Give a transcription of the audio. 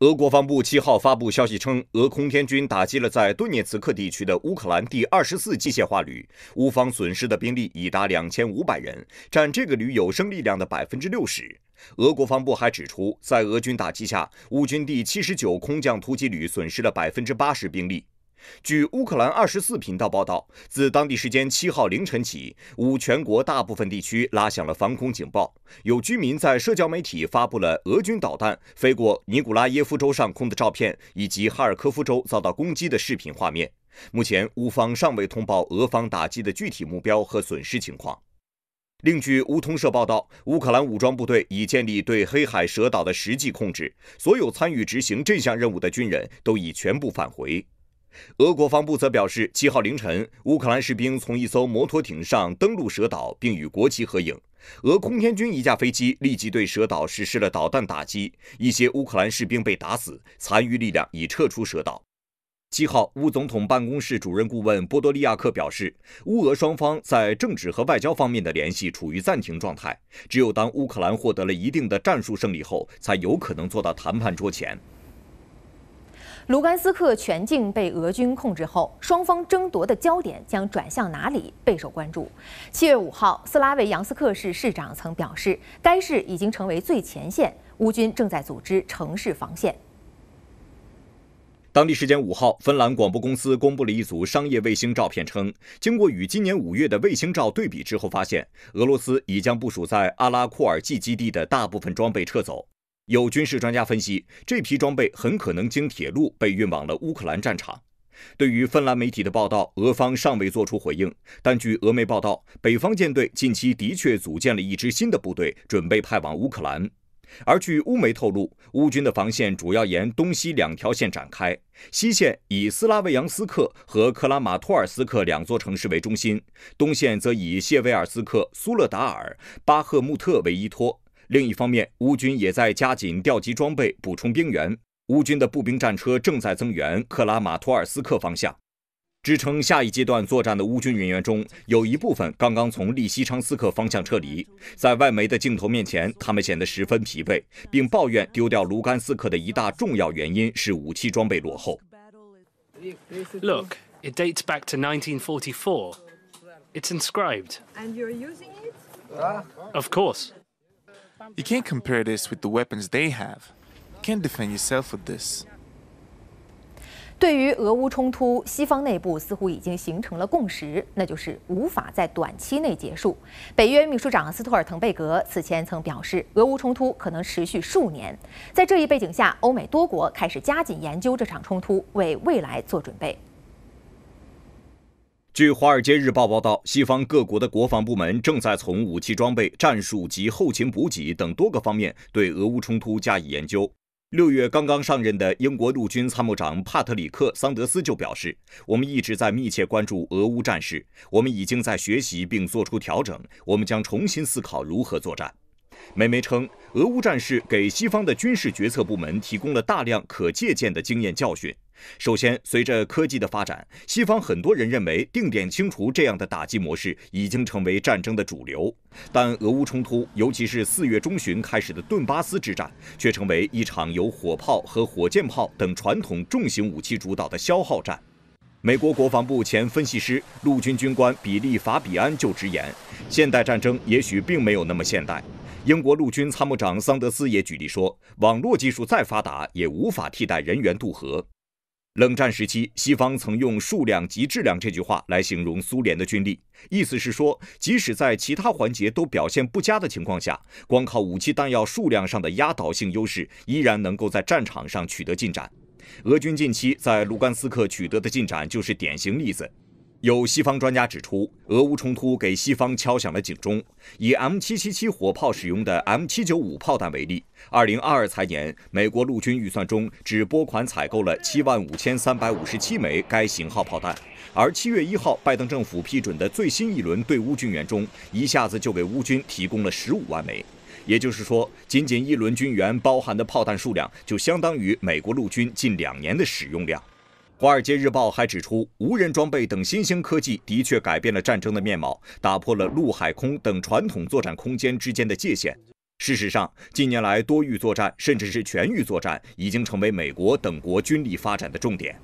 俄国防部七号发布消息称，俄空天军打击了在顿涅茨克地区的乌克兰第二十四机械化旅，乌方损失的兵力已达两千五百人，占这个旅有生力量的百分之六十。俄国防部还指出，在俄军打击下，乌军第七十九空降突击旅损失了百分之八十兵力。据乌克兰二十四频道报道，自当地时间七号凌晨起，乌全国大部分地区拉响了防空警报。有居民在社交媒体发布了俄军导弹飞过尼古拉耶夫州上空的照片，以及哈尔科夫州遭到攻击的视频画面。目前，乌方尚未通报俄方打击的具体目标和损失情况。另据乌通社报道，乌克兰武装部队已建立对黑海蛇岛的实际控制，所有参与执行这项任务的军人都已全部返回。俄国防部则表示，七号凌晨，乌克兰士兵从一艘摩托艇上登陆蛇岛，并与国旗合影。俄空天军一架飞机立即对蛇岛实施了导弹打击，一些乌克兰士兵被打死，残余力量已撤出蛇岛。七号，乌总统办公室主任顾问波多利亚克表示，乌俄双方在政治和外交方面的联系处于暂停状态，只有当乌克兰获得了一定的战术胜利后，才有可能坐到谈判桌前。卢甘斯克全境被俄军控制后，双方争夺的焦点将转向哪里备受关注。七月五号，斯拉维扬斯克市市长曾表示，该市已经成为最前线，乌军正在组织城市防线。当地时间五号，芬兰广播公司公布了一组商业卫星照片，称经过与今年五月的卫星照对比之后，发现俄罗斯已将部署在阿拉库尔季基地的大部分装备撤走。有军事专家分析，这批装备很可能经铁路被运往了乌克兰战场。对于芬兰媒体的报道，俄方尚未作出回应。但据俄媒报道，北方舰队近期的确组建了一支新的部队，准备派往乌克兰。而据乌媒透露，乌军的防线主要沿东西两条线展开，西线以斯拉维扬斯克和克拉马托尔斯克两座城市为中心，东线则以谢韦尔斯克、苏勒达尔、巴赫穆特为依托。另一方面，乌军也在加紧调集装备、补充兵员。乌军的步兵战车正在增援克拉马托尔斯克方向，支撑下一阶段作战的乌军人员中，有一部分刚刚从利西昌斯克方向撤离。在外媒的镜头面前，他们显得十分疲惫，并抱怨丢掉卢甘斯克的一大重要原因是武器装备落后。Look, it dates back to 1944. It's inscribed. And you're using it? Of course. You can't compare this with the weapons they have. You can't defend yourself with this. 对于俄乌冲突，西方内部似乎已经形成了共识，那就是无法在短期内结束。北约秘书长斯托尔滕贝格此前曾表示，俄乌冲突可能持续数年。在这一背景下，欧美多国开始加紧研究这场冲突，为未来做准备。据《华尔街日报》报道，西方各国的国防部门正在从武器装备、战术及后勤补给等多个方面对俄乌冲突加以研究。六月刚刚上任的英国陆军参谋长帕特里克·桑德斯就表示：“我们一直在密切关注俄乌战事，我们已经在学习并做出调整，我们将重新思考如何作战。”美媒称，俄乌战事给西方的军事决策部门提供了大量可借鉴的经验教训。首先，随着科技的发展，西方很多人认为定点清除这样的打击模式已经成为战争的主流。但俄乌冲突，尤其是四月中旬开始的顿巴斯之战，却成为一场由火炮和火箭炮等传统重型武器主导的消耗战。美国国防部前分析师、陆军军官比利·法比安就直言：“现代战争也许并没有那么现代。”英国陆军参谋长桑德斯也举例说：“网络技术再发达，也无法替代人员渡河。”冷战时期，西方曾用“数量及质量”这句话来形容苏联的军力，意思是说，即使在其他环节都表现不佳的情况下，光靠武器弹药数量上的压倒性优势，依然能够在战场上取得进展。俄军近期在卢甘斯克取得的进展就是典型例子。有西方专家指出，俄乌冲突给西方敲响了警钟。以 M777 火炮使用的 M795 炮弹为例，2022财年，美国陆军预算中只拨款采购了7万5357枚该型号炮弹，而7月1号，拜登政府批准的最新一轮对乌军援中，一下子就给乌军提供了15万枚。也就是说，仅仅一轮军援包含的炮弹数量，就相当于美国陆军近两年的使用量。《华尔街日报》还指出，无人装备等新兴科技的确改变了战争的面貌，打破了陆海空等传统作战空间之间的界限。事实上，近年来多域作战甚至是全域作战已经成为美国等国军力发展的重点。